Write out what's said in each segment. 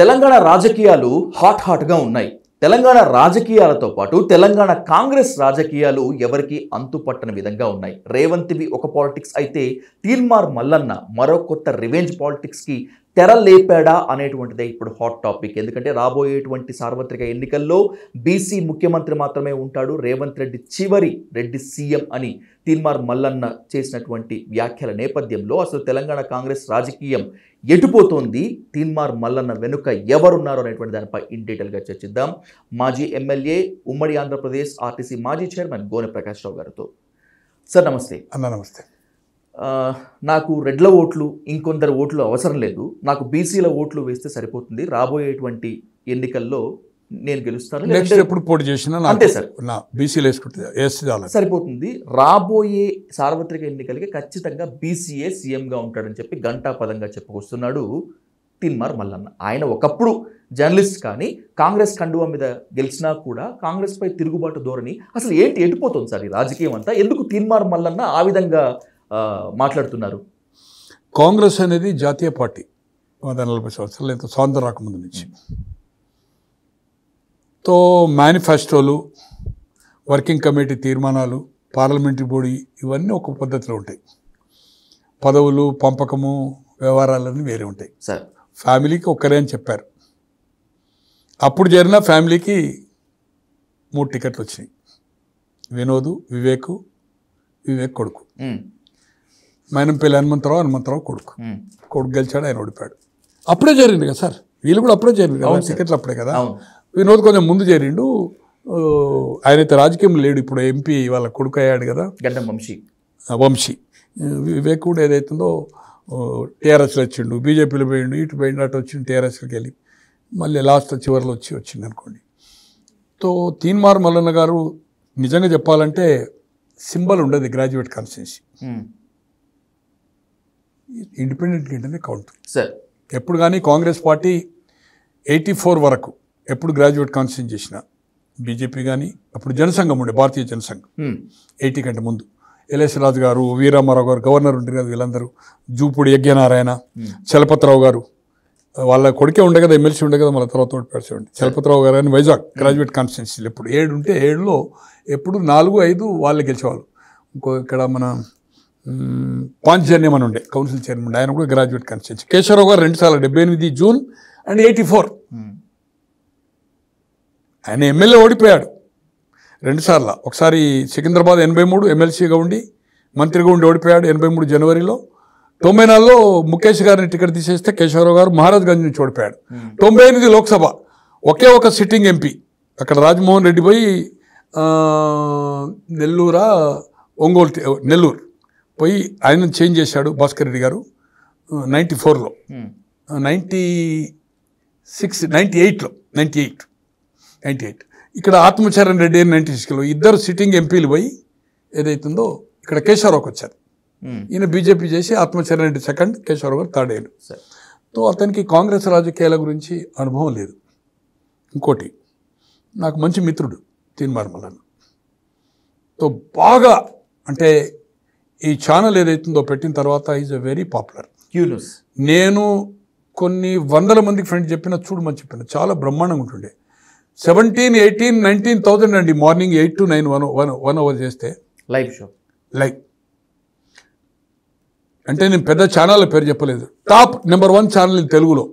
తెలంగాణ రాజకీయాలు హాట్ హాట్గా ఉన్నాయి తెలంగాణ రాజకీయాలతో పాటు తెలంగాణ కాంగ్రెస్ రాజకీయాలు ఎవరికి పట్టని విధంగా ఉన్నాయి రేవంత్వి ఒక పాలిటిక్స్ అయితే తీల్మార్ మల్లన్న మరో కొత్త రివెంజ్ పాలిటిక్స్కి తెర లేపాడా అనేటువంటిదే ఇప్పుడు హాట్ టాపిక్ ఎందుకంటే రాబోయేటువంటి సార్వత్రిక ఎన్నికల్లో బీసీ ముఖ్యమంత్రి మాత్రమే ఉంటాడు రేవంత్ రెడ్డి చివరి రెడ్డి సీఎం అని తీన్మార్ మల్లన్న చేసినటువంటి వ్యాఖ్యల నేపథ్యంలో అసలు తెలంగాణ కాంగ్రెస్ రాజకీయం ఎటుపోతోంది తీన్మార్ మల్లన్న వెనుక ఎవరున్నారు అనేటువంటి దానిపై ఇన్ డీటెయిల్గా చర్చిద్దాం మాజీ ఎమ్మెల్యే ఉమ్మడి ఆంధ్రప్రదేశ్ ఆర్టీసీ మాజీ చైర్మన్ గోనె ప్రకాష్ రావు గారితో సార్ నమస్తే అన్న నమస్తే నాకు రెడ్ల ఓట్లు ఇంకొందరు ఓట్లు అవసరం లేదు నాకు బీసీల ఓట్లు వేస్తే సరిపోతుంది రాబోయేటువంటి ఎన్నికల్లో నేను గెలుస్తాను నెక్స్ట్ ఎప్పుడు పోటీ చేసినా అంతే సార్ నా బీసీలు వేసుకుంటే సరిపోతుంది రాబోయే సార్వత్రిక ఎన్నికలకి ఖచ్చితంగా బీసీఏ సీఎంగా ఉంటాడని చెప్పి గంటా పదంగా చెప్పుకొస్తున్నాడు తిన్మార్ మల్లన్న ఆయన ఒకప్పుడు జర్నలిస్ట్ కానీ కాంగ్రెస్ కండువా మీద గెలిచినా కూడా కాంగ్రెస్పై తిరుగుబాటు ధోరణి అసలు ఏంటి ఎటుపోతుంది సార్ ఈ రాజకీయం అంతా ఎందుకు తిన్మార్ మల్లన్న ఆ విధంగా మాట్లాడుతున్నారు కాంగ్రెస్ అనేది జాతీయ పార్టీ వంద నలభై సంవత్సరాలు ఇంత స్వాతంత్రం రాకముందు నుంచి తో మేనిఫెస్టోలు వర్కింగ్ కమిటీ తీర్మానాలు పార్లమెంటరీ బోడీ ఇవన్నీ ఒక పద్ధతిలో ఉంటాయి పదవులు పంపకము వ్యవహారాలన్నీ వేరే ఉంటాయి సార్ ఫ్యామిలీకి ఒక్కరే అని చెప్పారు అప్పుడు జరిగిన ఫ్యామిలీకి మూడు టికెట్లు వచ్చినాయి వినోదు వివేకు వివేక్ కొడుకు మైనంపల్లి హనుమంతరావు హనుమంతరావు కొడుకు కొడుకు గెలిచాడు ఆయన ఓడిపాడు అప్పుడే జరిగింది కదా సార్ వీళ్ళు కూడా అప్పుడే జరిగింది కదా టికెట్లు అప్పుడే కదా వినోద్ కొంచెం ముందు చేరిండు ఆయనైతే రాజకీయం లేడు ఇప్పుడు ఎంపీ వాళ్ళ కొడుకు అయ్యాడు కదా గడ్డం వంశీ వంశీ వివేకుడు ఏదైతుందో టీఆర్ఎస్లో వచ్చిండు బీజేపీలో పోయిండు ఇటు పోయిండు అటు వచ్చిండు టీఆర్ఎస్లోకి వెళ్ళి మళ్ళీ లాస్ట్ చివరిలో వచ్చి వచ్చింది అనుకోండి తో తీన్మార్ మల్లన్న గారు నిజంగా చెప్పాలంటే సింబల్ ఉండదు గ్రాడ్యుయేట్ కాన్స్టిట్యున్సీ ఇండిపెండెంట్ ఏంటనే కౌంట్ సార్ ఎప్పుడు కానీ కాంగ్రెస్ పార్టీ ఎయిటీ ఫోర్ వరకు ఎప్పుడు గ్రాడ్యుయేట్ కాన్స్టిట్యూన్ చేసిన బీజేపీ కానీ అప్పుడు జనసంఘం ఉండే భారతీయ జనసంఘం ఎయిటీ కంటే ముందు ఎల్ఎస్ రాజు గారు వీరామారావు గారు గవర్నర్ ఉంటారు కదా వీళ్ళందరూ జూపూడి యజ్ఞనారాయణ చలపతిరావు గారు వాళ్ళ కొడుకే ఉండే కదా ఎమ్మెల్సీ ఉండే కదా మళ్ళీ తర్వాత తోటి ఉండే చలపతిరావు గారు అని వైజాగ్ గ్రాడ్యుయేట్ కాన్స్టిట్యున్సీలు ఎప్పుడు ఏడు ఉంటే ఏడులో ఎప్పుడు నాలుగు ఐదు వాళ్ళు గెలిచేవాళ్ళు ఇంకో ఇక్కడ మన పాంచజన్యం అని ఉండే కౌన్సిల్ చైర్మన్ ఆయన కూడా గ్రాడ్యుయేట్ కన్స్టిట్యూన్సీ కేశవరావు గారు సార్లు డెబ్బై ఎనిమిది June and eighty four hmm. ఆయన ఎమ్మెల్యే ఓడిపోయాడు రెండుసార్ల ఒకసారి సికింద్రాబాద్ ఎనభై మూడు ఎమ్మెల్సీగా ఉండి మంత్రిగా ఉండి ఓడిపోయాడు ఎనభై మూడు జనవరిలో తొంభై నాలుగులో ముఖేష్ గారిని టికెట్ తీసేస్తే కేశవరావు గారు మహారాజ్గంజ్ నుంచి ఓడిపోయాడు hmm. తొంభై ఎనిమిది లోక్సభ ఒకే ఒక సిట్టింగ్ ఎంపీ అక్కడ రాజమోహన్ రెడ్డి పోయి నెల్లూరా ఒంగోలు నెల్లూరు పోయి ఆయన చేంజ్ చేశాడు భాస్కర్ రెడ్డి గారు నైంటీ ఫోర్లో నైంటీ సిక్స్ నైంటీ ఎయిట్లో నైంటీ ఎయిట్ నైంటీ ఎయిట్ ఇక్కడ ఆత్మచరణ్ రెడ్డి నైంటీ సిక్స్లో ఇద్దరు సిట్టింగ్ ఎంపీలు పోయి ఏదైతుందో ఇక్కడ కేశవరావుకి వచ్చారు ఈయన బీజేపీ చేసి ఆత్మచరణ్ రెడ్డి సెకండ్ కేశవరావు గారు థర్డ్ అయ్యారు తో అతనికి కాంగ్రెస్ రాజకీయాల గురించి అనుభవం లేదు ఇంకోటి నాకు మంచి మిత్రుడు తీన్ తో బాగా అంటే ఈ ఛానల్ ఏదైతుందో పెట్టిన తర్వాత ఈజ్ అ వెరీ పాపులర్ యూనస్ నేను కొన్ని వందల మందికి ఫ్రెండ్ చెప్పిన చూడమని చెప్పిన చాలా బ్రహ్మాండంగా ఉంటుండే సెవెంటీన్ ఎయిటీన్ నైన్టీన్ థౌజండ్ అండి morning eight to nine one one one hour చేస్తే లైవ్ షో లైవ్ అంటే నేను పెద్ద ఛానల్ పేరు చెప్పలేదు టాప్ నెంబర్ వన్ ఛానల్ తెలుగులో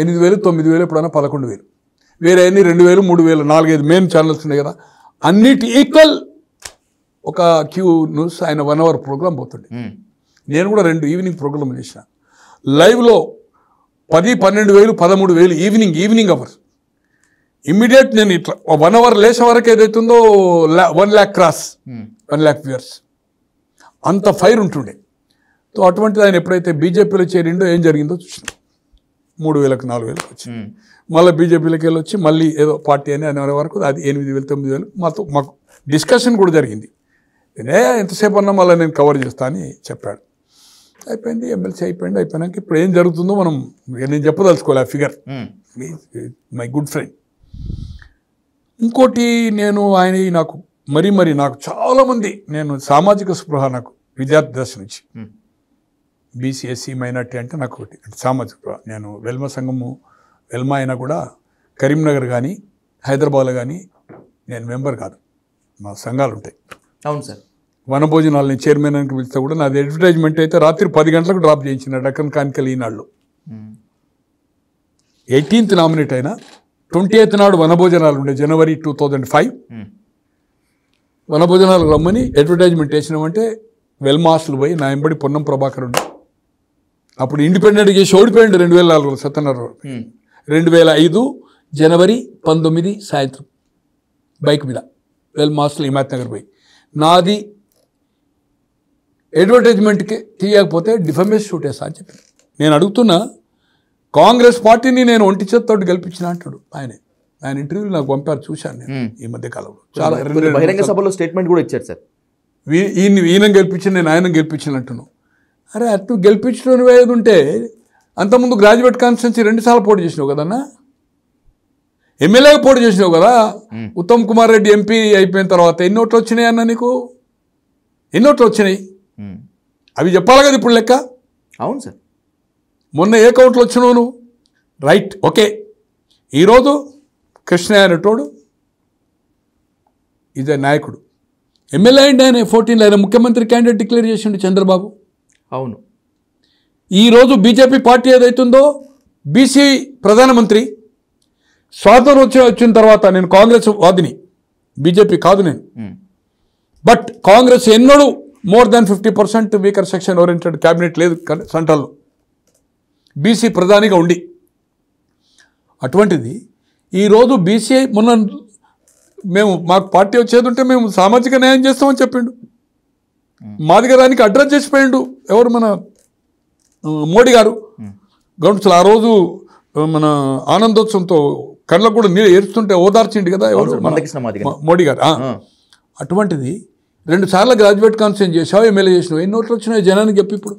ఎనిమిది వేలు తొమ్మిది వేలు ఎప్పుడైనా పదకొండు వేలు వేరే అన్ని రెండు వేలు మూడు వేలు నాలుగైదు మెయిన్ ఛానల్స్ ఉన్నాయి కదా అన్నిటి ఈక్వల్ ఒక క్యూ న్యూస్ ఆయన వన్ అవర్ ప్రోగ్రామ్ పోతుండే నేను కూడా రెండు ఈవినింగ్ ప్రోగ్రామ్ చేసిన లైవ్లో పది పన్నెండు వేలు పదమూడు వేలు ఈవినింగ్ ఈవినింగ్ అవర్ ఇమ్మీడియట్ నేను ఇట్లా వన్ అవర్ లేచే వరకు ఏదైతుందో one lakh cross one lakh viewers అంత ఫైర్ ఉంటుండే సో అటువంటిది ఆయన ఎప్పుడైతే బీజేపీలో చేరిండో ఏం జరిగిందో చూసిన మూడు వేలకు నాలుగు వేలకు వచ్చి మళ్ళీ బీజేపీలోకి వెళ్ళి వచ్చి మళ్ళీ ఏదో పార్టీ అని అనే వరకు అది ఎనిమిది వేలు తొమ్మిది వేలు మాతో మాకు డిస్కషన్ కూడా జరిగింది నేనే ఎంతసేపు అన్నా మళ్ళీ నేను కవర్ చేస్తా అని చెప్పాడు అయిపోయింది ఎమ్మెల్సీ అయిపోయింది అయిపోయినాక ఇప్పుడు ఏం జరుగుతుందో మనం నేను చెప్పదలుచుకోవాలి ఆ figure hmm. My good friend ఇంకోటి నేను ఆయన నాకు మరీ మరీ నాకు చాలామంది నేను సామాజిక స్పృహ నాకు విద్యార్థి దశ నుంచి hmm. బీసీఎస్సీ మైనార్టీ అంటే నాకు ఒకటి సామాజిక స్పృహ నేను వెల్మ సంఘము వెల్మ అయినా కూడా కరీంనగర్ కానీ హైదరాబాద్లో కానీ నేను మెంబర్ కాదు మా సంఘాలు ఉంటాయి అవును సార్ వనభోజనాలని చైర్మన్ అని పిలిస్తే కూడా నాది అడ్వర్టైజ్మెంట్ అయితే రాత్రి పది గంటలకు డ్రాప్ చేయించిన డక్కన్ కానికల్ ఈనాళ్ళు ఎయిటీన్త్ నామినేట్ అయినా ట్వంటీ ఎయిత్ నాడు వనభోజనాలు ఉండే జనవరి టూ థౌజండ్ ఫైవ్ వనభోజనాలు రమ్మని అడ్వర్టైజ్మెంట్ వేసినామంటే మాస్లు పోయి నా ఎంబడి పొన్నం ప్రభాకర్ ఉండే అప్పుడు ఇండిపెండెంట్ చేసి ఓడిపోయింది రెండు వేల నాలుగు సత్యనారాయణ రెండు వేల ఐదు జనవరి పంతొమ్మిది సాయంత్రం బైక్ మీద వెల్ మాస్టర్ హిమాత్ నగర్ పోయి నాది అడ్వర్టైజ్మెంట్కి తీయకపోతే డిఫమేస్ వేస్తా అని చెప్పి నేను అడుగుతున్నా కాంగ్రెస్ పార్టీని నేను ఒంటి చేత్తోటి గెలిపించిన అంటాడు ఆయనే ఆయన ఇంటర్వ్యూలు నాకు పంపారు చూశాను నేను ఈ మధ్య కాలంలో చాలా బహిరంగ సభలో స్టేట్మెంట్ కూడా ఇచ్చారు సార్ ఈయన ఈయన గెలిపించిన నేను ఆయన గెలిపించిన అంటున్నాను అరే అటు గెలిపించడం ఏది ఉంటే అంతకుముందు గ్రాడ్యుయేట్ రెండు రెండుసార్లు పోటీ చేసినావు కదన్నా ఎమ్మెల్యేగా పోటీ చేసినావు కదా ఉత్తమ్ కుమార్ రెడ్డి ఎంపీ అయిపోయిన తర్వాత ఎన్ని ఓట్లు వచ్చినాయి అన్న నీకు ఎన్ని ఓట్లు వచ్చినాయి అవి చెప్పాలి కదా ఇప్పుడు లెక్క అవును సార్ మొన్న ఏ కౌంట్లు వచ్చినావు నువ్వు రైట్ ఓకే ఈరోజు కృష్ణయ్య అనేటోడు ఇదే నాయకుడు ఎమ్మెల్యే అండి ఆయన ఫోర్టీన్లో ఆయన ముఖ్యమంత్రి క్యాండిడేట్ డిక్లేర్ చేసిండు చంద్రబాబు అవును ఈరోజు బీజేపీ పార్టీ ఏదైతుందో బీసీ ప్రధానమంత్రి స్వాతంత్రం వచ్చే వచ్చిన తర్వాత నేను కాంగ్రెస్ వాదిని బీజేపీ కాదు నేను బట్ కాంగ్రెస్ ఎన్నడు more than fifty percent weaker section oriented cabinet లేదు సెంట్రల్లో బీసీ ప్రధానిగా ఉండి అటువంటిది ఈరోజు బీసీఐ మొన్న మేము మాకు పార్టీ వచ్చేది ఉంటే మేము సామాజిక న్యాయం చేస్తామని చెప్పిండు మాదిగా దానికి అడ్రస్ చేసిపోయిండు ఎవరు మన మోడీ గారు గవర్నమెంట్ ఆ రోజు మన ఆనందోత్సవంతో కళ్ళకు కూడా నీళ్ళు ఏరుస్తుంటే ఓదార్చిండి కదా ఎవరు మోడీ గారు అటువంటిది రెండు సార్లు గ్రాడ్యుయేట్ కాన్సెన్ చేసావు ఎమ్మెల్యే చేసినావు ఎన్ని ఓట్లు వచ్చినాయి జనానికి చెప్పి ఇప్పుడు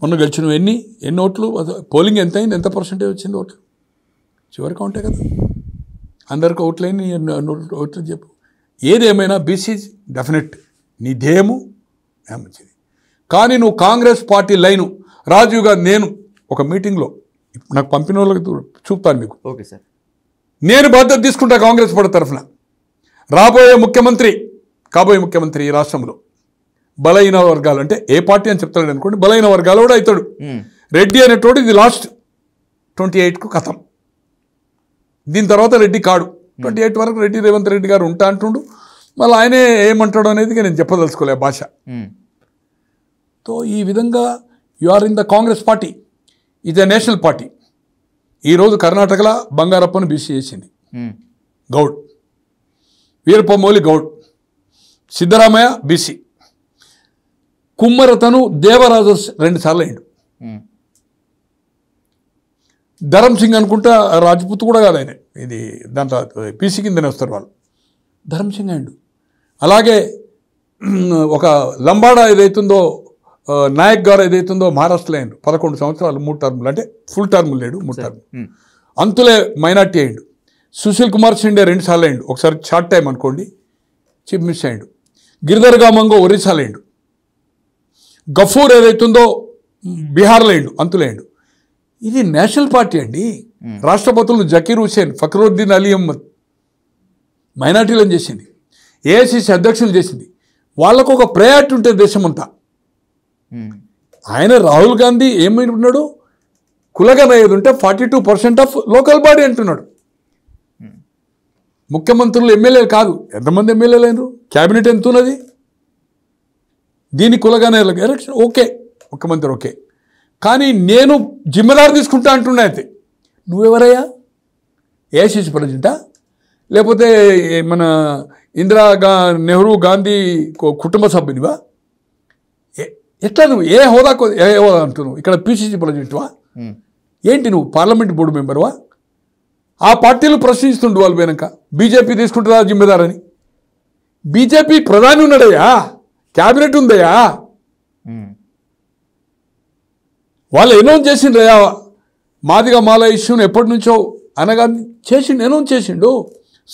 మొన్న గెలిచినవి ఎన్ని ఎన్ని ఓట్లు పోలింగ్ ఎంత అయింది ఎంత పర్సెంటేజ్ వచ్చింది ఓట్లు చివరి కౌంటే కదా అందరికి ఓట్లేని ఓట్లు చెప్పు ఏదేమైనా బీసీ డెఫినెట్ నీ ధ్యేయము మంచిది కానీ నువ్వు కాంగ్రెస్ పార్టీ లైను రాజీవ్ గారు నేను ఒక మీటింగ్లో ఇప్పుడు నాకు పంపిన వాళ్ళకి చూపుతాను మీకు ఓకే సార్ నేను బాధ్యత తీసుకుంటా కాంగ్రెస్ పార్టీ తరఫున రాబోయే ముఖ్యమంత్రి కాబోయే ముఖ్యమంత్రి ఈ రాష్ట్రంలో బలహీన వర్గాలు అంటే ఏ పార్టీ అని చెప్తాడు అనుకోండి బలహీన వర్గాలు కూడా అవుతాడు రెడ్డి అనేటోడు ఇది లాస్ట్ ట్వంటీ ఎయిట్కు కథం దీని తర్వాత రెడ్డి కాడు ట్వంటీ ఎయిట్ వరకు రెడ్డి రేవంత్ రెడ్డి గారు ఉంటా అంటుండు మళ్ళీ ఆయనే ఏమంటాడు అనేది నేను చెప్పదలుచుకోలే భాష సో ఈ విధంగా you are in the Congress party ఇది నేషనల్ పార్టీ ఈరోజు కర్ణాటకలో బంగారప్పను బీసీ చేసింది గౌడ్ వీరప్పమౌలి గౌడ్ సిద్ధరామయ్య బీసీ కుమ్మరతను దేవరాజు రెండుసార్లు అయ్యాడు ధరమ్ సింగ్ అనుకుంటా రాజ్పుత్ కూడా కాదు ఆయన ఇది దాంట్లో పీసీ కిందనే వస్తారు వాళ్ళు ధరమ్ సింగ్ అలాగే ఒక లంబాడా ఏదైతుందో నాయక్ గారు ఏదైతుందో మహారాష్ట్రలో అయ్యిండు పదకొండు సంవత్సరాలు మూడు టర్ములు అంటే ఫుల్ టర్మ్ లేడు మూడు టర్మ్ అంతులే మైనార్టీ అయ్యాడు సుశీల్ కుమార్ షిండే సార్లు అయ్యిండు ఒకసారి షార్ట్ టైం అనుకోండి చీఫ్ మినిస్టర్ అయ్యాడు గిరిధర్ గామంగో ఒరిస్సాలో అయ్యిండు గఫూర్ ఏదైతుందో బీహార్లో అయ్యాడు అంతులేండు ఇది నేషనల్ పార్టీ అండి రాష్ట్రపతులు జకీర్ హుసేన్ ఫక్రుద్దీన్ అలీ అహ్మద్ మైనార్టీలను చేసింది ఏఐసిసి అధ్యక్షులు చేసింది వాళ్ళకు ఒక ప్రయారిటీ ఉంటుంది దేశమంతా ఆయన రాహుల్ గాంధీ ఏమంటున్నాడు కులగన్ అయ్యేది ఉంటే forty two percent of local body అంటున్నాడు ముఖ్యమంత్రులు ఎమ్మెల్యేలు కాదు ఎంతమంది ఎమ్మెల్యేలు అయినరు క్యాబినెట్ ఎంత ఉన్నది దీని కులగానే ఎలక్షన్ ఓకే ముఖ్యమంత్రి ఓకే కానీ నేను జిమ్మదారు తీసుకుంటా అంటున్నా అయితే నువ్వెవరయ్యా ఏసీసీ ప్రెసిడెంటా లేకపోతే మన ఇందిరా గా నెహ్రూ గాంధీ కుటుంబ సభ్యునివా ఎట్లా నువ్వు ఏ హోదా ఏ హోదా అంటున్నావు ఇక్కడ పీసీసీ ప్రెసిడెంట్వా ఏంటి నువ్వు పార్లమెంట్ బోర్డు మెంబర్వా ఆ పార్టీలు ప్రశ్నిస్తుండే వాళ్ళు వెనక బీజేపీ తీసుకుంటుందా జిమ్మెదారని బీజేపీ ప్రధాని ఉన్నాడయ్యా క్యాబినెట్ ఉందయ్యా వాళ్ళు అనౌన్స్ చేసిండ్రయ్యా మాదిగా మాల ఇష్యూని ఎప్పటి నుంచో అనగా చేసిండు అనౌన్స్ చేసిండు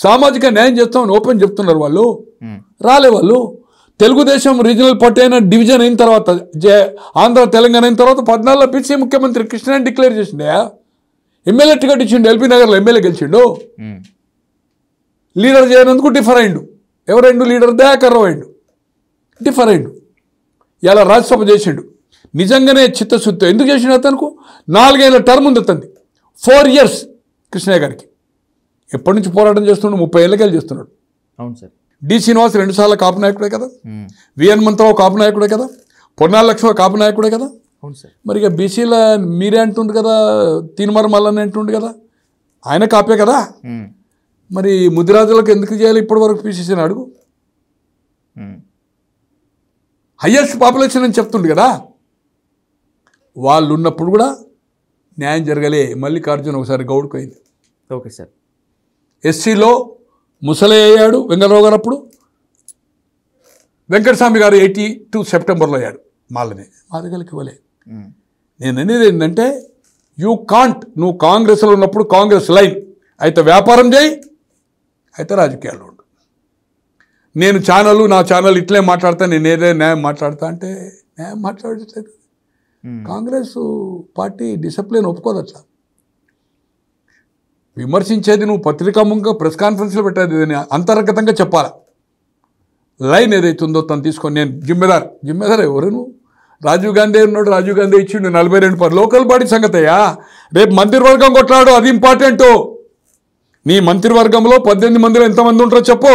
సామాజిక న్యాయం చేస్తామని ఓపెన్ చెప్తున్నారు వాళ్ళు రాలే వాళ్ళు తెలుగుదేశం రీజనల్ పార్టీ అయిన డివిజన్ అయిన తర్వాత జే ఆంధ్ర తెలంగాణ అయిన తర్వాత పద్నాలుగులో పిలిచి ముఖ్యమంత్రి కృష్ణ డిక్లేర్ చేసిండే ఎమ్మెల్యే టికెట్ ఇచ్చిండు ఎల్బీ నగర్లో ఎమ్మెల్యే గెలిచిండు లీడర్ చేయనందుకు డిఫర్ అయిండు ఎవరైండు లీడర్ దయాకర్రావు అయిండు డిఫర్ అయిండు ఇలా రాజ్యసభ చేసిండు నిజంగానే చిత్తశుద్ధి ఎందుకు చేసిండు అతనుకు నాలుగేళ్ళ టర్మ్ ఉంది అతన్ని ఫోర్ ఇయర్స్ కృష్ణయ్య గారికి ఎప్పటి నుంచి పోరాటం చేస్తున్నాడు ముప్పై ఏళ్ళకెళ్ళి చేస్తున్నాడు అవును సార్ డి శ్రీనివాస్ రెండుసార్లు కాపు నాయకుడే కదా విఎన్ మంత్రావు కాపు నాయకుడే కదా పొన్నాల లక్ష్మ కాపు నాయకుడే కదా అవును సార్ మరి ఇక బీసీల మీరే అంటుండు కదా తీన్మార్ మల్లని అంటుండు కదా ఆయన కాపే కదా మరి ముదిరాజులకు ఎందుకు చేయాలి ఇప్పటి వరకు పీసీసీని అడుగు హయ్యెస్ట్ పాపులేషన్ అని చెప్తుండు కదా వాళ్ళు ఉన్నప్పుడు కూడా న్యాయం జరగలే మల్లికార్జున ఒకసారి గౌడ్కి అయింది ఓకే సార్ ఎస్సీలో ముసలే అయ్యాడు వెంగళరావు గారు అప్పుడు వెంకటస్వామి గారు ఎయిటీ టూ సెప్టెంబర్లో అయ్యాడు మాలని మా దగ్గరికి ఇవ్వలే నేను అనేది ఏంటంటే యూ కాంట్ నువ్వు కాంగ్రెస్లో ఉన్నప్పుడు కాంగ్రెస్ లైన్ అయితే వ్యాపారం చేయి అయితే రాజకీయాలు ఉండు నేను ఛానల్ నా ఛానల్ ఇట్లే మాట్లాడతా నేను ఏదే న్యాయం మాట్లాడతా అంటే న్యాయం మాట్లాడలేదు కాంగ్రెస్ పార్టీ డిసిప్లిన్ ఒప్పుకోదు విమర్శించేది నువ్వు పత్రికాముఖంగా ప్రెస్ కాన్ఫరెన్స్లో పెట్టేది అంతర్గతంగా చెప్పాలి లైన్ ఏదైతే ఉందో తను తీసుకొని నేను జిమ్మెదార్ జిమ్మెదార్ ఎవరు నువ్వు రాజీవ్ గాంధీ ఉన్నాడు రాజీవ్ గాంధీ ఇచ్చిండు నలభై రెండు పది లోకల్ బాడీ సంగతయ్యా రేపు మంత్రివర్గం కొట్లాడు అది ఇంపార్టెంటు నీ మంత్రివర్గంలో పద్దెనిమిది మందిలో ఎంతమంది ఉంటారో చెప్పు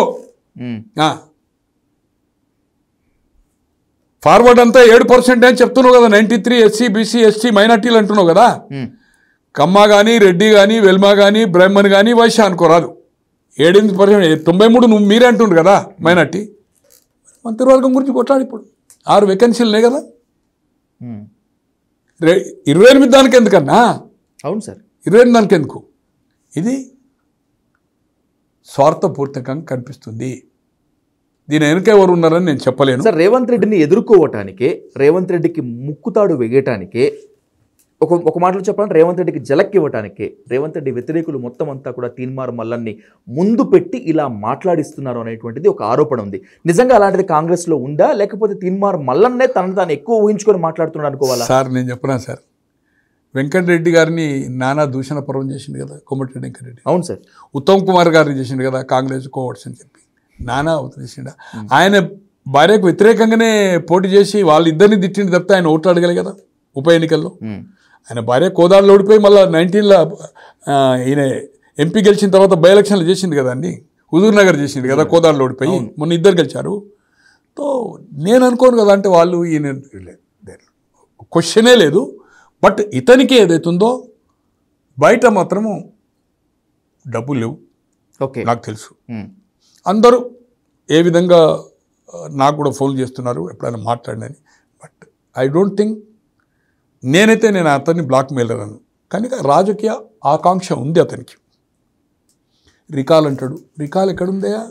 ఫార్వర్డ్ అంతా ఏడు పర్సెంట్ అని చెప్తున్నావు కదా ninety three SC BC ST మైనార్టీలు అంటున్నావు కదా కమ్మ కానీ రెడ్డి కానీ వెల్మ కానీ బ్రహ్మన్ కానీ వైశ్య అనుకోరాదు ఏడెనిమిది పర్సెంట్ తొంభై మూడు నువ్వు మీరే అంటుండ్రు కదా మైనార్టీ మంత్రివర్గం గురించి కొట్లాడు ఇప్పుడు ఆరు ఉన్నాయి కదా ఇరవై ఎనిమిది దానికి ఎందుకన్నా అవును సార్ ఇరవై ఎనిమిది దానికి ఎందుకు ఇది స్వార్థపూర్తకంగా కనిపిస్తుంది దీని వెనుక ఎవరు ఉన్నారని నేను చెప్పలేను సార్ రేవంత్ రెడ్డిని ఎదుర్కోవటానికే రేవంత్ రెడ్డికి ముక్కుతాడు వేయటానికే ఒక ఒక మాటలో చెప్పాలంటే రేవంత్ రెడ్డికి జలక్ ఇవ్వటానికి రేవంత్ రెడ్డి వ్యతిరేకులు మొత్తం అంతా కూడా తీన్మార్ మల్లన్ని ముందు పెట్టి ఇలా మాట్లాడిస్తున్నారు అనేటువంటిది ఒక ఆరోపణ ఉంది నిజంగా అలాంటిది కాంగ్రెస్లో ఉందా లేకపోతే తీన్మార్ మల్లన్నే తనను తాను ఎక్కువ ఊహించుకొని మాట్లాడుతున్నాడు అనుకోవాలా సార్ నేను చెప్పనా సార్ వెంకటరెడ్డి గారిని నానా దూషణ పర్వం చేసింది కదా కొమ్మటిరెడ్డి వెంకటరెడ్డి అవును సార్ ఉత్తమ్ కుమార్ గారిని చేసిండు కదా కాంగ్రెస్ కోవర్స్ అని చెప్పి నానా చేసిండు ఆయన భార్యకు వ్యతిరేకంగానే పోటీ చేసి వాళ్ళిద్దరిని తిట్టింది తప్పితే ఆయన ఓట్లాడగలి కదా ఉప ఎన్నికల్లో ఆయన భార్య కోదాలు ఓడిపోయి మళ్ళీ నైన్టీన్లో ఈయన ఎంపీ గెలిచిన తర్వాత బై ఎలక్షన్లు చేసింది కదండి హుజూర్ నగర్ చేసింది కదా కోదాడులో ఓడిపోయి మొన్న ఇద్దరు గెలిచారు తో నేను అనుకోను కదా అంటే వాళ్ళు ఈయన క్వశ్చనే లేదు బట్ ఇతనికి ఏదైతుందో బయట మాత్రము డబ్బులు లేవు ఓకే నాకు తెలుసు అందరూ ఏ విధంగా నాకు కూడా ఫోన్ చేస్తున్నారు ఎప్పుడైనా మాట్లాడినని బట్ ఐ డోంట్ థింక్ నేనైతే నేను అతన్ని బ్లాక్మెయిలర్ అను కనుక రాజకీయ ఆకాంక్ష ఉంది అతనికి రికాల్ అంటాడు రికాల్ ఎక్కడుందయా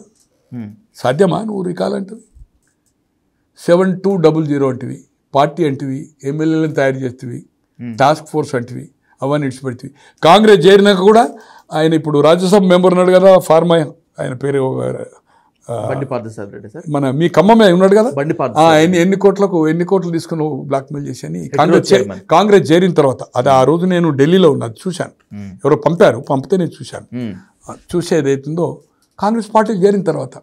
సాధ్యమా నువ్వు రికాల్ అంటుంది సెవెన్ టూ డబుల్ జీరో అంటివి పార్టీ అంటివి ఎమ్మెల్యేలను తయారు చేస్తేవి టాస్క్ ఫోర్స్ అంటివి అవన్నీ విడిచిపెడితే కాంగ్రెస్ చేరినాక కూడా ఆయన ఇప్పుడు రాజ్యసభ మెంబర్ ఉన్నాడు కదా ఫార్మా ఆయన పేరు మన మీ ఖమ్మమే ఉన్నాడు కదా బండి ఎన్ని ఎన్ని కోట్లకు ఎన్ని కోట్లు తీసుకుని బ్లాక్మెయిల్ చేశాని కాంగ్రెస్ కాంగ్రెస్ చేరిన తర్వాత అది ఆ రోజు నేను ఢిల్లీలో ఉన్నది చూశాను ఎవరో పంపారు పంపితే నేను చూశాను చూసేది అవుతుందో కాంగ్రెస్ పార్టీ చేరిన తర్వాత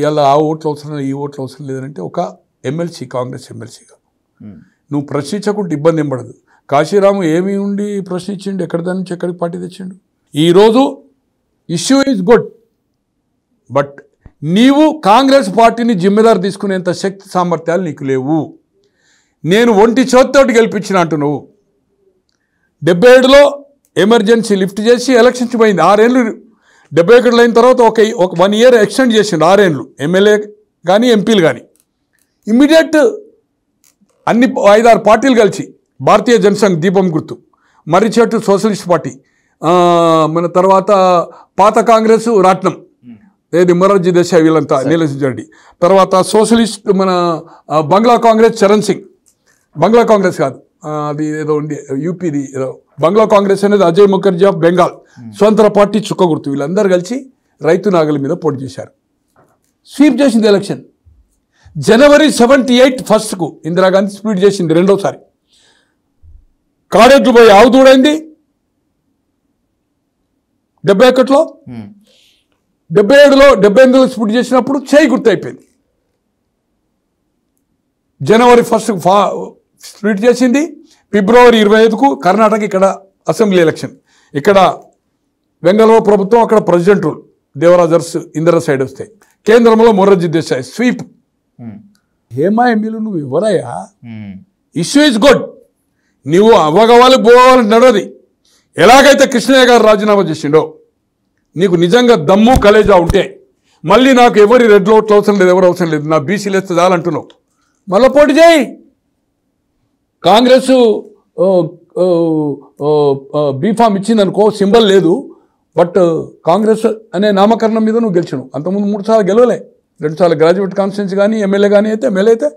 ఇలా ఆ ఓట్లు అవసరం ఈ ఓట్లు అవసరం లేదంటే ఒక ఎమ్మెల్సీ కాంగ్రెస్ ఎమ్మెల్సీగా నువ్వు ప్రశ్నించకుండా ఇబ్బంది ఏం పడదు కాశీరాము ఏమి ఉండి ప్రశ్నించిండు ఎక్కడి దాని నుంచి ఎక్కడికి పార్టీ తెచ్చిండు ఈరోజు ఇష్యూ ఈజ్ గుడ్ బట్ నీవు కాంగ్రెస్ పార్టీని జిమ్మెదారు తీసుకునేంత శక్తి సామర్థ్యాలు నీకు లేవు నేను ఒంటి చేతితోటి గెలిపించిన నువ్వు డెబ్బై ఏడులో ఎమర్జెన్సీ లిఫ్ట్ చేసి ఎలక్షన్స్ పోయింది ఆరేళ్ళు డెబ్బై ఒకటిలో అయిన తర్వాత ఒక ఒక వన్ ఇయర్ ఎక్స్టెండ్ చేసిండు ఆరేళ్ళు ఎమ్మెల్యే కానీ ఎంపీలు కానీ ఇమ్మీడియట్ అన్ని ఐదారు పార్టీలు కలిసి భారతీయ జనసంఘ్ దీపం గుర్తు మర్రిచెట్టు సోషలిస్ట్ పార్టీ మన తర్వాత పాత కాంగ్రెస్ రాట్నం ఏది మొరార్జీ దేశాయ్ వీళ్ళంతా రెడ్డి తర్వాత సోషలిస్ట్ మన బంగ్లా కాంగ్రెస్ చరణ్ సింగ్ బంగ్లా కాంగ్రెస్ కాదు అది ఏదో ఉండి యూపీది ఏదో బంగ్లా కాంగ్రెస్ అనేది అజయ్ ముఖర్జీ ఆఫ్ బెంగాల్ స్వతంత్ర పార్టీ చుక్కగుర్తు వీళ్ళందరూ కలిసి రైతు నాగల మీద పోటీ చేశారు స్వీప్ చేసింది ఎలక్షన్ జనవరి సెవెంటీ ఎయిట్ ఫస్ట్కు ఇందిరాగాంధీ స్పీడ్ చేసింది రెండోసారి కాడెట్లు పోయి ఆవు దూడైంది డెబ్బై ఒకటిలో డెబ్బై ఏడులో డెబ్బై ఎనిమిదిలో స్ప్లిట్ చేసినప్పుడు చేయి గుర్తయిపోయింది జనవరి ఫస్ట్ ఫా స్ప్లిట్ చేసింది ఫిబ్రవరి ఇరవై ఐదుకు కర్ణాటక ఇక్కడ అసెంబ్లీ ఎలక్షన్ ఇక్కడ బెంగళూరు ప్రభుత్వం అక్కడ president rule Devaraj Urs Indira side వస్తాయి కేంద్రంలో మొర్రజీ దేశాయ్ స్వీప్ hmm. హేమా ఎమ్మెల్యే నువ్వు ఇవ్వరాయా hmm. ఇష్యూ ఇస్ గుడ్ నువ్వు అవ్వగవాలి పోవాలి నడవది ఎలాగైతే కృష్ణయ్య గారు రాజీనామా చేసిండో నీకు నిజంగా దమ్ము కలేజా ఉంటే మళ్ళీ నాకు ఎవరి రెడ్ ఓట్లు అవసరం లేదు ఎవరు అవసరం లేదు నా బీసీలు వేస్తే చాలంటున్నావు మళ్ళీ పోటీ చేయి కాంగ్రెస్ బీఫామ్ ఇచ్చిందనుకో సింబల్ లేదు బట్ కాంగ్రెస్ అనే నామకరణం మీద నువ్వు గెలిచినావు అంతకుముందు మూడు సార్లు గెలవలే రెండు సార్లు గ్రాడ్యుయేట్ కాన్స్టిట్యూన్సీ కానీ ఎమ్మెల్యే కానీ అయితే ఎమ్మెల్యే అయితే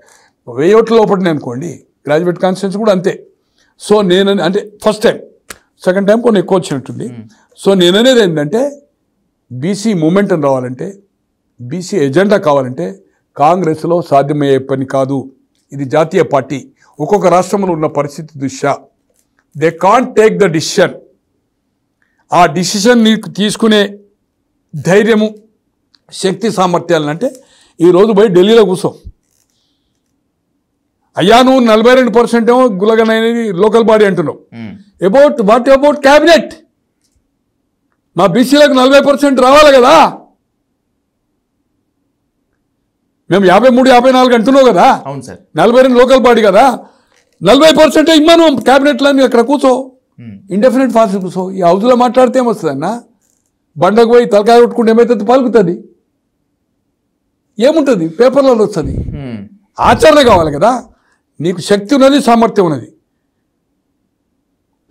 వెయ్యి ఓట్ల లోపడినాయి అనుకోండి గ్రాడ్యుయేట్ కాన్స్టిట్యూన్సీ కూడా అంతే సో నేను అంటే ఫస్ట్ టైం సెకండ్ టైం కొన్ని ఎక్కువ వచ్చినట్టుంది సో నేననేది ఏంటంటే బీసీ మూమెంట్ రావాలంటే బీసీ ఎజెండా కావాలంటే కాంగ్రెస్లో సాధ్యమయ్యే పని కాదు ఇది జాతీయ పార్టీ ఒక్కొక్క రాష్ట్రంలో ఉన్న పరిస్థితి దృష్ట్యా they can't take the decision ఆ డిసిషన్ నీకు తీసుకునే ధైర్యము శక్తి సామర్థ్యాలంటే ఈరోజు పోయి ఢిల్లీలో కూర్చో అయ్యా నువ్వు నలభై రెండు పర్సెంట్ ఏమో గులగనైనది లోకల్ బాడీ అంటున్నావు అబౌట్ వాట్ అబౌట్ క్యాబినెట్ మా బీసీలకు నలభై పర్సెంట్ రావాలి కదా మేము యాభై మూడు యాభై నాలుగు అంటున్నావు కదా అవును సార్ నలభై రెండు లోకల్ బాడీ కదా నలభై పర్సెంట్ ఇమ్మను క్యాబినెట్లని అక్కడ కూర్చో ఇండెఫినెట్ ఫాస్ట్ కూర్చో ఈ హౌజ్లో మాట్లాడితే ఏమొస్తుంది అన్న బండకు పోయి తలకాయ కొట్టుకుంటే ఏమైతే పలుకుతుంది ఏముంటుంది పేపర్లలో వస్తుంది ఆచరణ కావాలి కదా నీకు శక్తి ఉన్నది సామర్థ్యం ఉన్నది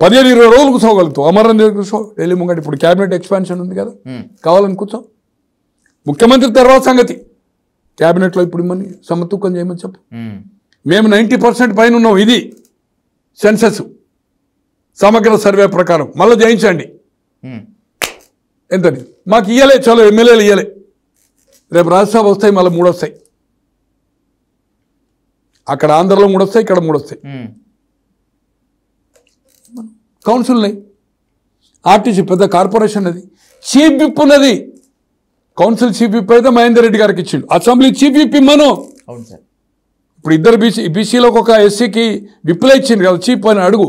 పదిహేను ఇరవై రోజులు కూర్చోగలుగుతావు అమరం దగ్గర కూర్చో ఢిల్లీ ముంగట ఇప్పుడు క్యాబినెట్ ఎక్స్పాన్షన్ ఉంది కదా కావాలని కూర్చో ముఖ్యమంత్రి తర్వాత సంగతి క్యాబినెట్లో ఇప్పుడు ఇమ్మని సమతూకం చేయమని చెప్పు మేము నైంటీ పర్సెంట్ పైన ఉన్నాం ఇది సెన్సెస్ సమగ్ర సర్వే ప్రకారం మళ్ళీ జయించండి ఎంతని మాకు ఇయ్యలే చాలు ఎమ్మెల్యేలు ఇయ్యలే రేపు రాజ్యసభ వస్తాయి మళ్ళీ మూడు వస్తాయి అక్కడ ఆంధ్రలో మూడు వస్తాయి ఇక్కడ మూడు వస్తాయి కౌన్సిల్ ఉన్నాయి ఆర్టీసీ పెద్ద కార్పొరేషన్ అది చీఫ్ విప్ ఉన్నది కౌన్సిల్ చీఫ్ విప్ అయితే మహేందర్ రెడ్డి గారికి ఇచ్చిండు అసెంబ్లీ చీఫ్ విప్ ఇమ్మను అవును సార్ ఇప్పుడు ఇద్దరు బీసీ బీసీలో ఒక ఎస్సీకి విప్పులే ఇచ్చింది కదా చీఫ్ అని అడుగు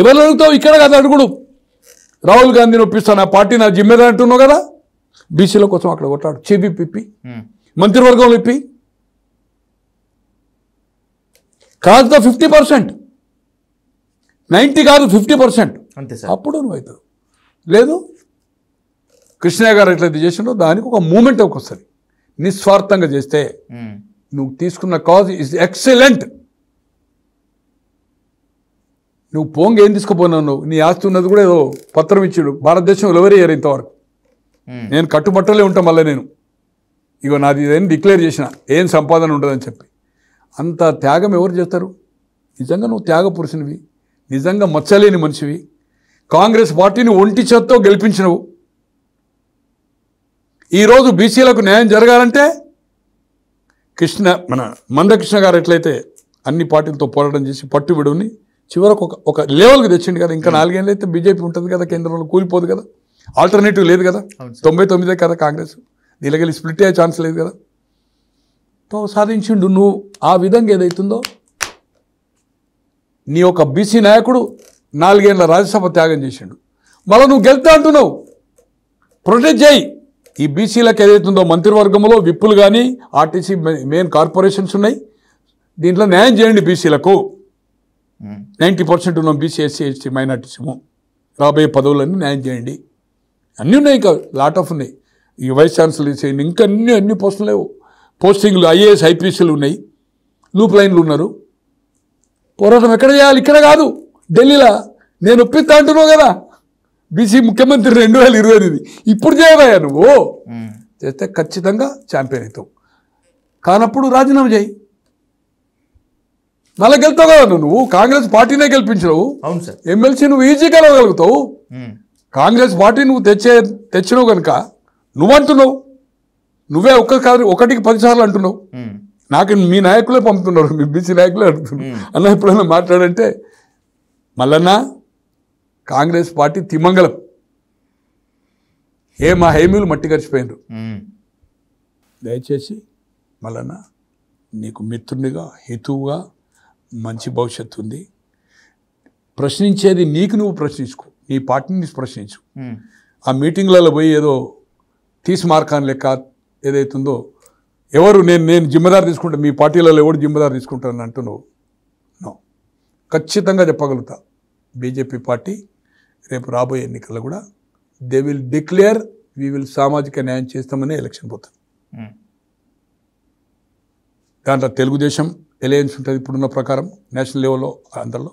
ఎవరు అడుగుతావు ఇక్కడ కదా అడుగుడు రాహుల్ గాంధీని ఒప్పిస్తాను నా పార్టీ నా జిమ్మెదారి అంటున్నావు కదా బీసీల కోసం అక్కడ కొట్టాడు చీఫ్ విప్ ఇప్పి మంత్రివర్గంలో ఇప్పి కాస్త ఫిఫ్టీ పర్సెంట్ నైంటీ కాదు ఫిఫ్టీ పర్సెంట్ అంతే సార్ అప్పుడు నువ్వు లేదు కృష్ణ గారు ఎట్లయితే చేసిండో దానికి ఒక మూమెంట్ వస్తుంది నిస్వార్థంగా చేస్తే నువ్వు తీసుకున్న కాజ్ ఇస్ ఎక్సలెంట్ నువ్వు పోంగ్ ఏం తీసుకుపోయినావు నువ్వు నీ ఆస్తి ఉన్నది కూడా ఏదో పత్రం ఇచ్చాడు భారతదేశం అయ్యారు ఇంతవరకు నేను కట్టుబట్టలే ఉంటాం మళ్ళీ నేను ఇగో నాది ఇదేం డిక్లేర్ చేసిన ఏం సంపాదన ఉండదని చెప్పి అంత త్యాగం ఎవరు చేస్తారు నిజంగా నువ్వు త్యాగ పురుషునివి నిజంగా మచ్చలేని మనిషివి కాంగ్రెస్ పార్టీని ఒంటి చేత్తో గెలిపించినవు ఈరోజు బీసీలకు న్యాయం జరగాలంటే కృష్ణ మన మందకృష్ణ గారు ఎట్లయితే అన్ని పార్టీలతో పోరాటం చేసి పట్టు విడువని చివరకు ఒక ఒక లెవెల్కి తెచ్చిండు కదా ఇంకా hmm. నాలుగేళ్ళు అయితే బీజేపీ ఉంటుంది కదా కేంద్రంలో కూలిపోదు కదా ఆల్టర్నేటివ్ లేదు కదా తొంభై తొమ్మిదే కదా కాంగ్రెస్ నీళ్ళకెళ్ళి స్ప్లిట్ అయ్యే ఛాన్స్ లేదు కదా సాధించిండు నువ్వు ఆ విధంగా ఏదైతుందో నీ యొక్క బీసీ నాయకుడు నాలుగేళ్ల రాజ్యసభ త్యాగం చేసిండు మళ్ళా నువ్వు గెలుతా అంటున్నావు ప్రొటెక్ట్ చేయి ఈ బీసీలకు ఏదైతుందో మంత్రివర్గంలో విప్పులు కానీ ఆర్టీసీ మెయిన్ కార్పొరేషన్స్ ఉన్నాయి దీంట్లో న్యాయం చేయండి బీసీలకు నైంటీ పర్సెంట్ ఉన్నాం బీసీ ఎస్సీ ఎస్టీ మైనార్టీసము రాబోయే పదవులన్నీ న్యాయం చేయండి అన్నీ ఉన్నాయి ఇంకా లాట్ ఆఫ్ ఉన్నాయి ఈ వైస్ ఛాన్సలర్ చేయండి ఇంకా అన్ని అన్ని పోస్టులు లేవు పోస్టింగ్లు ఐఏఎస్ ఐపీఎస్లు ఉన్నాయి లూప్ లైన్లు ఉన్నారు పోరాటం ఎక్కడ చేయాలి ఇక్కడ కాదు ఢిల్లీలో నేను ఒప్పిస్తా అంటున్నావు కదా బీసీ ముఖ్యమంత్రి రెండు వేల ఇరవై ఎనిమిది ఇప్పుడు చేయబోయా నువ్వు చేస్తే ఖచ్చితంగా ఛాంపియన్ అవుతావు కానప్పుడు రాజీనామా చేయి మళ్ళీ గెలుతావు కదా నువ్వు కాంగ్రెస్ పార్టీనే గెలిపించినవు అవును ఎమ్మెల్సీ నువ్వు ఈజీగా గెలవగలుగుతావు కాంగ్రెస్ పార్టీ నువ్వు తెచ్చే తెచ్చినావు కనుక నువ్వంటున్నావు నువ్వే ఒక్క ఒకటికి పదిసార్లు అంటున్నావు నాకు మీ నాయకులే పంపుతున్నారు మీ బీసీ నాయకులే అడుగుతున్నారు అన్న ఎప్పుడైనా మాట్లాడంటే మల్లన్న కాంగ్రెస్ పార్టీ తిమంగళం ఏ మా హేమీలు మట్టి గడిచిపోయినారు దయచేసి మల్లన్న నీకు మిత్రునిగా హేతువుగా మంచి భవిష్యత్తు ఉంది ప్రశ్నించేది నీకు నువ్వు ప్రశ్నించుకో నీ పార్టీని ప్రశ్నించు ఆ మీటింగ్లలో పోయి ఏదో తీసి మార్కాన్ లెక్క ఏదైతుందో ఎవరు నేను నేను జిమ్మదారు తీసుకుంటాను మీ పార్టీలలో ఎవరు జిమ్మదారు తీసుకుంటానని అంటున్నావు నో ఖచ్చితంగా చెప్పగలుగుతా బీజేపీ పార్టీ రేపు రాబోయే ఎన్నికల్లో కూడా they will declare we will సామాజిక న్యాయం చేస్తామని ఎలక్షన్ పోతుంది hmm. దాంట్లో తెలుగుదేశం ఎలయన్స్ ఉంటుంది ఇప్పుడున్న ప్రకారం నేషనల్ లెవెల్లో అందరిలో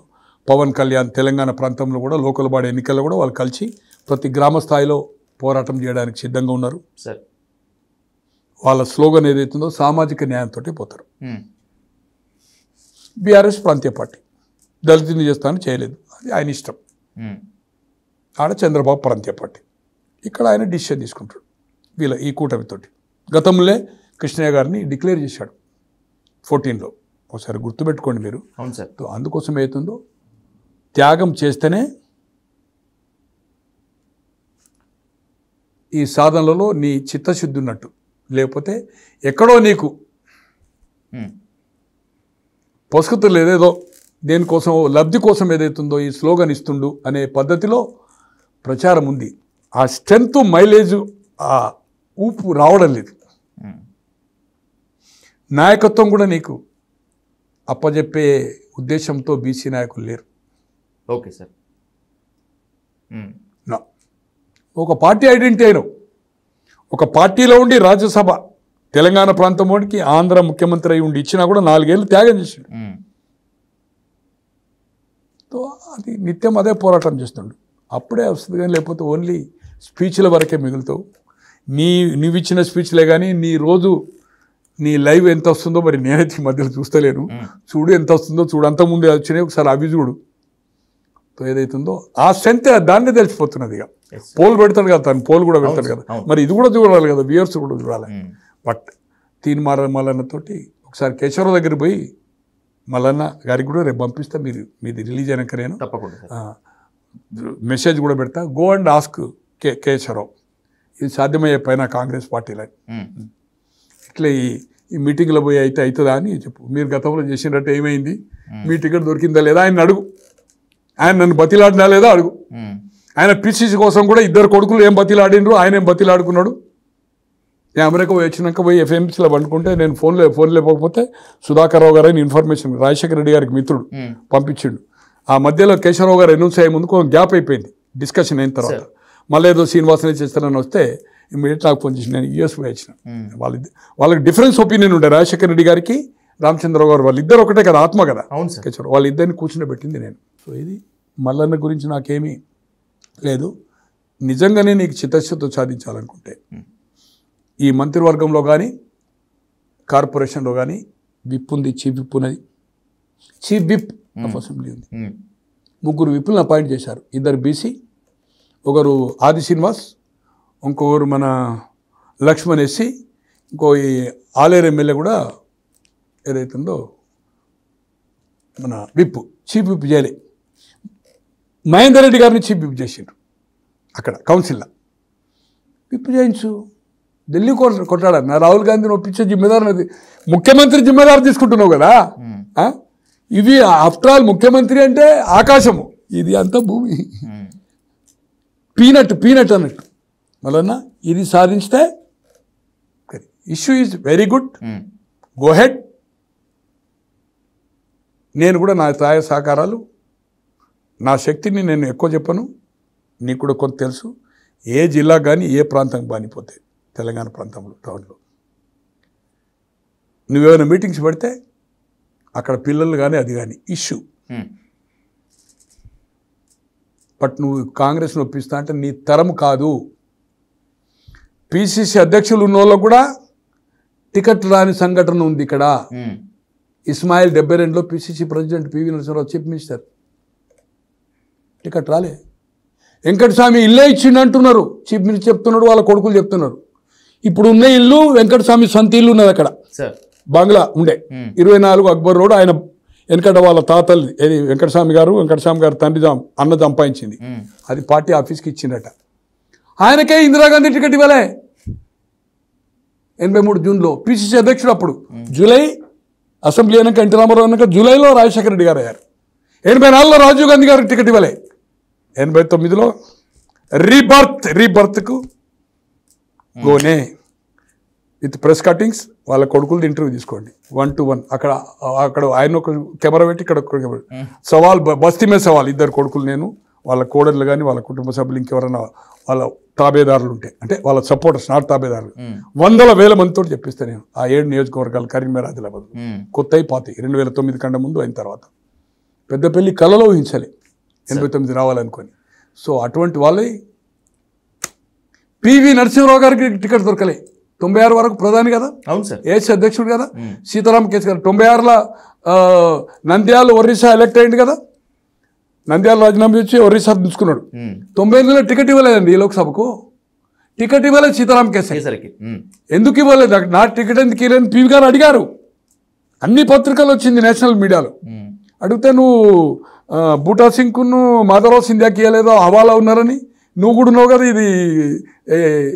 పవన్ కళ్యాణ్ తెలంగాణ ప్రాంతంలో కూడా లోకల్ బాడీ ఎన్నికల్లో కూడా వాళ్ళు కలిసి ప్రతి గ్రామ స్థాయిలో పోరాటం చేయడానికి సిద్ధంగా ఉన్నారు సరే వాళ్ళ స్లోగన్ ఏదైతుందో సామాజిక న్యాయంతో పోతారు బీఆర్ఎస్ ప్రాంతీయ పార్టీ దళితుని చేస్తాను చేయలేదు అది ఆయన ఇష్టం ఆడ చంద్రబాబు ప్రాంతీయ పార్టీ ఇక్కడ ఆయన డిసిషన్ తీసుకుంటాడు వీళ్ళ ఈ కూటమితో గతంలో కృష్ణయ్య గారిని డిక్లేర్ చేశాడు ఫోర్టీన్లో ఒకసారి గుర్తుపెట్టుకోండి మీరు అవును సార్ అందుకోసం ఏతుందో త్యాగం చేస్తేనే ఈ సాధనలలో నీ చిత్తశుద్ధి ఉన్నట్టు లేకపోతే ఎక్కడో నీకు hmm. లేదేదో దేనికోసం లబ్ధి కోసం ఏదైతుందో ఈ స్లోగన్ ఇస్తుండు అనే పద్ధతిలో ప్రచారం ఉంది ఆ స్ట్రెంగ్త్ మైలేజ్ ఆ ఊపు రావడం లేదు hmm. నాయకత్వం కూడా నీకు అప్పజెప్పే ఉద్దేశంతో బీసీ నాయకులు లేరు ఓకే సార్ hmm. ఒక పార్టీ ఐడెంటిటీ అయినావు ఒక పార్టీలో ఉండి రాజ్యసభ తెలంగాణ ప్రాంతం వాడికి ఆంధ్ర ముఖ్యమంత్రి అయి ఉండి ఇచ్చినా కూడా నాలుగేళ్ళు త్యాగం చేసిండు అది నిత్యం అదే పోరాటం చేస్తుండు అప్పుడే వస్తుంది కానీ లేకపోతే ఓన్లీ స్పీచ్ల వరకే మిగులుతావు నీ నువ్వు ఇచ్చిన స్పీచ్లే కానీ నీ రోజు నీ లైవ్ ఎంత వస్తుందో మరి నేనైతే ఈ మధ్యలో చూస్తలేను చూడు ఎంత వస్తుందో చూడు అంతకుముందు వచ్చినాయి ఒకసారి అవి చూడు ఏదైతుందో ఆ స్ట్రెంత్ దాన్ని తెలిసిపోతున్నది ఇక పోల్ పెడతాడు కదా తను పోల్ కూడా పెడతాడు కదా మరి ఇది కూడా చూడాలి కదా వ్యూయర్స్ కూడా చూడాలి hmm. బట్ తీన్ మార మల్లన్నతోటి ఒకసారి కేశవరావు దగ్గర పోయి మల్లన్న గారికి కూడా రేపు పంపిస్తా మీరు మీది రిలీజ్ అయినాక నేను తప్పకుండా మెసేజ్ కూడా పెడతా go and ask K Keshava Rao ఇది సాధ్యమయ్యే పైన కాంగ్రెస్ పార్టీలో hmm. ఇట్లా ఈ ఈ మీటింగ్లో పోయి అయితే అవుతుందా అని చెప్పు మీరు గతంలో చేసినట్టు ఏమైంది hmm. మీ టికెట్ దొరికిందా లేదా ఆయన అడుగు ఆయన నన్ను బతిలాడినా లేదా అడుగు ఆయన పిసిసి కోసం కూడా ఇద్దరు కొడుకులు ఏం బతిలాడిండ్రు ఆయన ఏం బతిలాడుకున్నాడు నేను అమెరికా వచ్చినాక పోయి ఎఫ్ఎంసీలో పండుకుంటే నేను ఫోన్లో ఫోన్ లేకపోతే సుధాకర్ రావు గారు ఇన్ఫర్మేషన్ రాజశేఖర రెడ్డి గారికి మిత్రుడు పంపించిండు ఆ మధ్యలో కేశవరావు గారు అనౌన్స్ అయ్యే ముందు కొంచెం గ్యాప్ అయిపోయింది డిస్కషన్ అయిన తర్వాత మళ్ళీ ఏదో శ్రీనివాసనే చేస్తానని వస్తే ఇమీడియట్ నాకు ఫోన్ చేసి నేను యూఎస్ పోయి వచ్చిన వాళ్ళ వాళ్ళకి డిఫరెన్స్ ఒపీనియన్ ఉండే రాజశేఖర రెడ్డి గారికి రామచంద్రరావు గారు వాళ్ళిద్దరు ఒకటే కదా ఆత్మ కదా అవును సార్ వాళ్ళిద్దరిని పెట్టింది నేను సో ఇది మల్లన్న గురించి నాకేమీ లేదు నిజంగానే నీకు చిత్తశుద్ధి సాధించాలనుకుంటే ఈ మంత్రివర్గంలో కానీ కార్పొరేషన్లో కానీ విప్ ఉంది చీఫ్ విప్ ఉన్నది చీఫ్ విప్ ఆఫ్ అసెంబ్లీ ఉంది ముగ్గురు విప్పులను అపాయింట్ చేశారు ఇద్దరు బీసీ ఒకరు ఆది శ్రీనివాస్ ఇంకొకరు మన లక్ష్మణ్ ఎస్సి ఇంకో ఈ ఆలేరు ఎమ్మెల్యే కూడా ఏదైతుందో మన విప్ చీఫ్ విప్ చేయాలి మహేందర్ రెడ్డి గారిని చీఫ్ విప్ చేసిండు అక్కడ కౌన్సిల్లో విప్ చేయించు ఢిల్లీ కోర్టు కొట్టాడన్న రాహుల్ గాంధీని ఒప్పించే జిమ్మెదారు ముఖ్యమంత్రి జిమ్మెదారు తీసుకుంటున్నావు కదా ఇది ఆఫ్టర్ ఆల్ ముఖ్యమంత్రి అంటే ఆకాశము ఇది అంత భూమి పీనట్ పీనట్ అన్నట్టు మళ్ళన్న ఇది సాధించితే issue is very good go ahead నేను కూడా నా సహాయ సహకారాలు నా శక్తిని నేను ఎక్కువ చెప్పను నీకు కూడా కొంత తెలుసు ఏ జిల్లా కానీ ఏ ప్రాంతం బానిపోతాయి తెలంగాణ ప్రాంతంలో టౌన్లో నువ్వేమైనా మీటింగ్స్ పెడితే అక్కడ పిల్లలు కానీ అది కానీ ఇష్యూ బట్ నువ్వు కాంగ్రెస్ని ఒప్పిస్తా అంటే నీ తరం కాదు పిసిసి అధ్యక్షులు ఉన్న కూడా టికెట్ రాని సంఘటన ఉంది ఇక్కడ ఇస్మాయిల్ డెబ్బై రెండులో PCC president PV Narasimha Rao chief minister ticket రాలే వెంకటస్వామి ఇల్లే ఇచ్చిండు అంటున్నారు చీఫ్ మినిస్టర్ చెప్తున్నాడు వాళ్ళ కొడుకులు చెప్తున్నారు ఇప్పుడు ఉన్న ఇల్లు వెంకటస్వామి సొంత ఇల్లు ఉన్నది అక్కడ బంగ్లా ఉండే ఇరవై నాలుగు అక్బర్ రోడ్ ఆయన వెనకట వాళ్ళ తాతలు ఏది వెంకటస్వామి గారు వెంకటస్వామి గారు తండ్రి అన్న సంపాదించింది అది పార్టీ ఆఫీస్కి ఇచ్చిండట ఆయనకే ఇందిరాగాంధీ టికెట్ ఇవ్వలే ఎనభై మూడు జూన్లో పిసిసి అధ్యక్షుడు అప్పుడు జూలై అసెంబ్లీ అయినాక ఎన్టీ రామారావు అయినాక జూలైలో రాజశేఖర రెడ్డి గారు అయ్యారు ఎనభై నాలుగులో రాజీవ్ గాంధీ గారికి టికెట్ ఇవ్వలే ఎనభై తొమ్మిదిలో రీబర్త్ రీబర్త్కు గోనే విత్ ప్రెస్ కటింగ్స్ వాళ్ళ కొడుకులది ఇంటర్వ్యూ తీసుకోండి వన్ టు వన్ అక్కడ అక్కడ ఆయన ఒక కెమెరా పెట్టి ఇక్కడ కెమెరా సవాల్ బస్తీ మీద సవాల్ ఇద్దరు కొడుకులు నేను వాళ్ళ కోడళ్ళు కానీ వాళ్ళ కుటుంబ సభ్యులు ఇంకెవరైనా వాళ్ళ తాబేదారులు ఉంటే అంటే వాళ్ళ సపోర్టర్స్ నాట్ తాబేదారులు వందల వేల మందితో చెప్పిస్తే నేను ఆ ఏడు నియోజకవర్గాలు కరీంనగర్ ఆదిలాబాద్ కొత్త పాతి రెండు వేల తొమ్మిది కంటే ముందు అయిన తర్వాత పెద్దపల్లి కళలో ఊహించలే ఎనభై తొమ్మిది రావాలనుకొని సో అటువంటి వాళ్ళవి పివి నరసింహరావు గారికి టికెట్ దొరకలే తొంభై ఆరు వరకు ప్రధాని కదా అవును సార్ ఏసీ అధ్యక్షుడు కదా సీతారాం కేసు గారు తొంభై ఆరులో నంద్యాల ఒరిస్సా ఎలక్ట్ అయ్యింది కదా నంద్యాల రాజీనామా చేసి ఒరిస్సా తీసుకున్నాడు తొంభై ఎనిమిదిలో టికెట్ ఇవ్వలేదండి ఈ లోక్సభకు టికెట్ ఇవ్వలేదు సీతారాం కేసరికి ఎందుకు ఇవ్వలేదు నా టికెట్ ఎందుకు ఇవ్వలేదు పివి గారు అడిగారు అన్ని పత్రికలు వచ్చింది నేషనల్ మీడియాలో అడిగితే నువ్వు బూటా ను మాధవరావు సింధ్యాకి ఇవ్వలేదో హవాలా ఉన్నారని నువ్వు కూడా ఉన్నావు కదా ఇది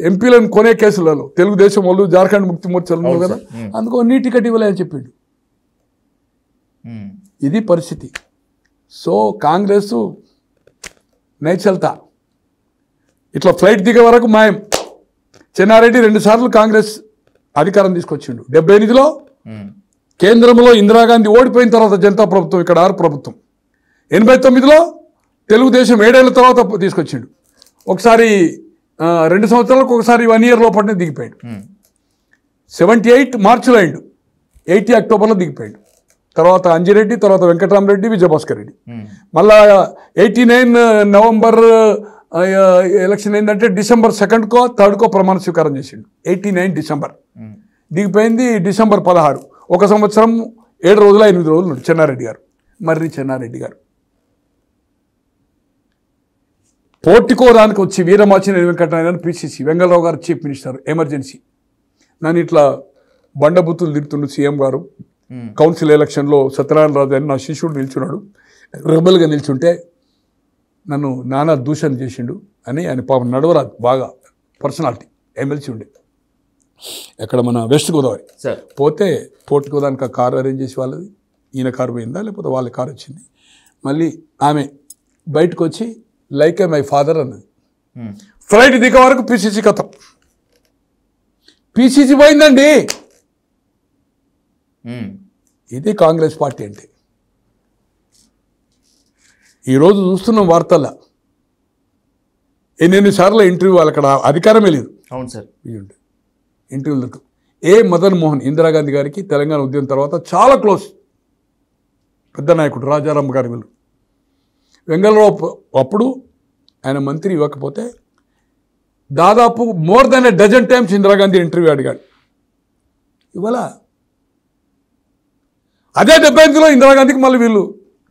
ఎంపీలను కొనే కేసులలో తెలుగుదేశం వాళ్ళు జార్ఖండ్ ముక్తి మోర్చాలు ఉన్నావు కదా అందుకో నీ టికెట్ ఇవ్వలే అని చెప్పిండు ఇది పరిస్థితి సో కాంగ్రెస్ నేచల్తా ఇట్లా ఫ్లైట్ దిగే వరకు మాయం చెన్నారెడ్డి రెండుసార్లు కాంగ్రెస్ అధికారం తీసుకొచ్చిండు డెబ్బై ఎనిమిదిలో కేంద్రంలో ఇందిరాగాంధీ ఓడిపోయిన తర్వాత జనతా ప్రభుత్వం ఇక్కడ ఆరు ప్రభుత్వం ఎనభై తొమ్మిదిలో తెలుగుదేశం ఏడేళ్ల తర్వాత తీసుకొచ్చిండు ఒకసారి రెండు సంవత్సరాలకు ఒకసారి వన్ ఇయర్ లోపలనే దిగిపోయాడు సెవెంటీ ఎయిట్ మార్చిలో అయిండు ఎయిటీ అక్టోబర్లో దిగిపోయాడు తర్వాత అంజిరెడ్డి తర్వాత వెంకటరామరెడ్డి విజయభాస్కర్ రెడ్డి మళ్ళా ఎయిటీ నైన్ నవంబర్ ఎలక్షన్ ఏంటంటే డిసెంబర్ సెకండ్కో థర్డ్కో ప్రమాణ స్వీకారం చేసిండు ఎయిటీ నైన్ డిసెంబర్ దిగిపోయింది డిసెంబర్ పదహారు ఒక సంవత్సరం ఏడు రోజుల ఎనిమిది రోజులు చెన్నారెడ్డి గారు మర్రి చెన్నారెడ్డి గారు పోర్టుకోవడానికి వచ్చి వీరమాచిన వెంకటనాయుడు పిసిసి వెంగళరావు గారు చీఫ్ మినిస్టర్ ఎమర్జెన్సీ నన్ను ఇట్లా బండబుత్తులు తిరుగుతుండు సీఎం గారు కౌన్సిల్ ఎలక్షన్లో సత్యనారాయణ రాజు అని నా శిష్యుడు నిల్చున్నాడు రెబల్గా నిల్చుంటే నన్ను నానా దూషణ చేసిండు అని ఆయన పాపం నడవరాదు బాగా పర్సనాలిటీ ఎమ్మెల్సీ ఉండే ఎక్కడ మన వెస్ట్ గోదావరి పోతే పోర్ట్ ఆ కారు అరేంజ్ చేసి వాళ్ళది ఈయన కారు పోయిందా లేకపోతే వాళ్ళ కారు వచ్చింది మళ్ళీ ఆమె బయటకు వచ్చి లైక్ ఏ మై ఫాదర్ అన్నది ఫ్లైట్ దిగే వరకు పిసిసి కథ పిసిసి పోయిందండి hmm. ఇది కాంగ్రెస్ పార్టీ అంటే ఈరోజు చూస్తున్నాం వార్తల్లో సార్లు ఇంటర్వ్యూ అక్కడ అధికారమే లేదు అవును సార్ ఇవ్వండి ఇంటర్వ్యూ ఏ మదన్ మోహన్ ఇందిరాగాంధీ గారికి తెలంగాణ ఉద్యమం తర్వాత చాలా క్లోజ్ పెద్ద నాయకుడు రాజారాం గారి వీళ్ళు వెంగళరావు అప్పుడు ఆయన మంత్రి ఇవ్వకపోతే దాదాపు more than a dozen times Indira Gandhi interview అడిగాడు ఇవాళ అదే డెబ్బై ఎనిమిదిలో ఇందిరాగాంధీకి మళ్ళీ వీళ్ళు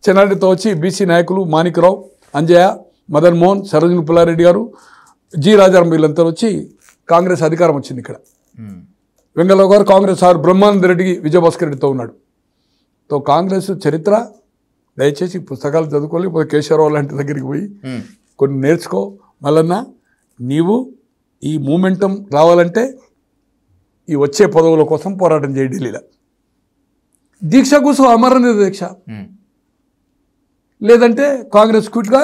చెన్నారెడ్డితో వచ్చి బీసీ నాయకులు మాణిక్రావు అంజయ్య మదన్ మోహన్ సరోజన్ పుల్లారెడ్డి గారు జి రాజారాం వీళ్ళంతా వచ్చి కాంగ్రెస్ అధికారం వచ్చింది ఇక్కడ వెంగళరావు గారు కాంగ్రెస్ సార్ బ్రహ్మానంద రెడ్డి విజయభాస్కర్ రెడ్డితో ఉన్నాడు తో కాంగ్రెస్ చరిత్ర దయచేసి పుస్తకాలు చదువుకోవాలి పోతే కేశవరావు లాంటి దగ్గరికి పోయి కొన్ని నేర్చుకో మళ్ళన్నా నీవు ఈ మూమెంటం రావాలంటే ఈ వచ్చే పదవుల కోసం పోరాటం చేయి ఢిల్లీలో దీక్ష కోసం అమరణ దీక్ష లేదంటే కాంగ్రెస్ క్విట్గా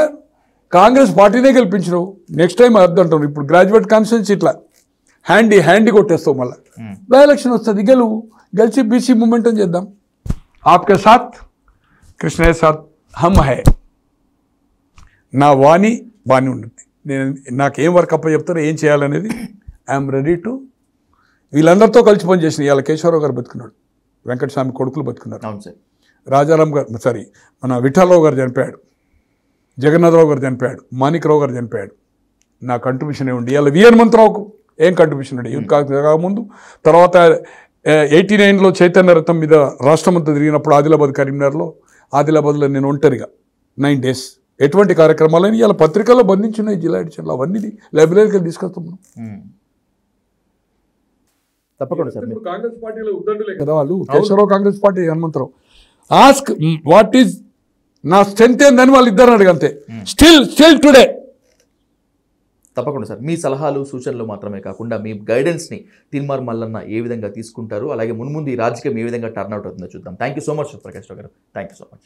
కాంగ్రెస్ పార్టీనే గెలిపించినావు నెక్స్ట్ టైం అర్థంటారు ఇప్పుడు గ్రాడ్యుయేట్ కాన్స్టిట్యూన్సీ ఇట్లా హ్యాండీ హ్యాండీ కొట్టేస్తావు మళ్ళీ బై ఎలక్షన్ వస్తుంది గెలువు గెలిచి బీసీ మూమెంటం చేద్దాం ఆప్కే సాత్ కృష్ణ సాత్ హమ్ హై నా వాణి బాణి ఉంటుంది నేను నాకేం వర్క్ అప్ప చెప్తారో ఏం చేయాలనేది ఐఎమ్ రెడీ టు వీళ్ళందరితో కలిసి పని ఇవాళ కేశవరావు గారు బతుకున్నాడు వెంకటస్వామి కొడుకులు బతుకున్నారు రాజారాం గారు సారీ మన విఠాలరావు గారు చనిపోయాడు జగన్నాథరావు గారు చనిపోయాడు రావు గారు చనిపోయాడు నా కంట్రిబ్యూషన్ ఏముంది ఇవాళ విఎన్ మంత్రావుకు ఏం కంట్రిబ్యూషన్ ఉండే యూత్ కాంగ్రెస్ కాకముందు తర్వాత ఎయిటీ నైన్లో చైతన్య రథం మీద రాష్ట్రమంతా తిరిగినప్పుడు ఆదిలాబాద్ కరీంనగర్లో ఆదిలాబాద్లో నేను ఒంటరిగా నైన్ డేస్ ఎటువంటి కార్యక్రమాలని ఇలా పత్రికల్లో బంధించున్నాయి జిల్లా ఎడిషన్లో అవన్నీ లైబ్రరీకి తీసుకొస్తాం తప్పకుండా sir Congress Congress party Hanumantha Rao ask what is నా స్ట్రెంత్ ఏందని వాళ్ళు ఇద్దరు అడగంతే స్టిల్ స్టిల్ టుడే తప్పకుండా సార్ మీ సలహాలు సూచనలు మాత్రమే కాకుండా మీ గైడెన్స్ని తిన్మార్ మల్లన్న ఏ విధంగా తీసుకుంటారు అలాగే మున్ముందు ఈ రాజకీయం ఏ విధంగా టర్న్ అవుట్ అవుతుందో చూద్దాం thank so much Prakash Rao గారు థ్యాంక్ సో మచ్